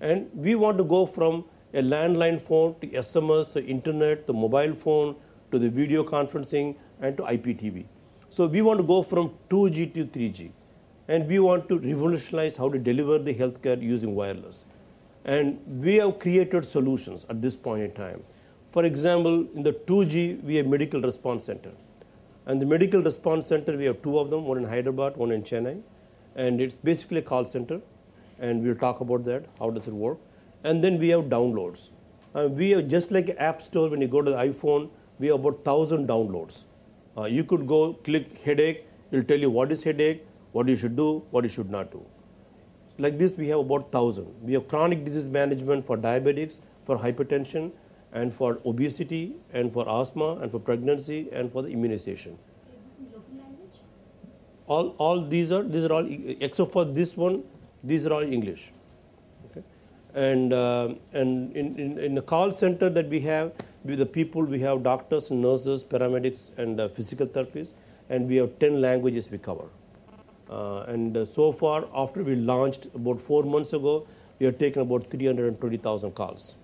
And we want to go from a landline phone to SMS, to internet, to mobile phone, to the video conferencing, and to IPTV. So we want to go from 2G to 3G. And we want to revolutionize how to deliver the healthcare using wireless. And we have created solutions at this point in time. For example, in the 2G, we have medical response center. And the medical response center, we have two of them, one in Hyderabad, one in Chennai. And it's basically a call center and we'll talk about that, how does it work. And then we have downloads. Uh, we have just like App Store, when you go to the iPhone, we have about 1,000 downloads. Uh, you could go click headache, it'll tell you what is headache, what you should do, what you should not do. Like this, we have about 1,000. We have chronic disease management for diabetics, for hypertension, and for obesity, and for asthma, and for pregnancy, and for the immunization all all these are these are all except for this one these are all English. Okay. And, uh, and in, in, in, the call center that we have, with the people, we have doctors, nurses, paramedics, and uh, physical therapists, and we have 10 languages we cover. Uh, and uh, so far, after we launched about four months ago, we have taken about 320,000 calls.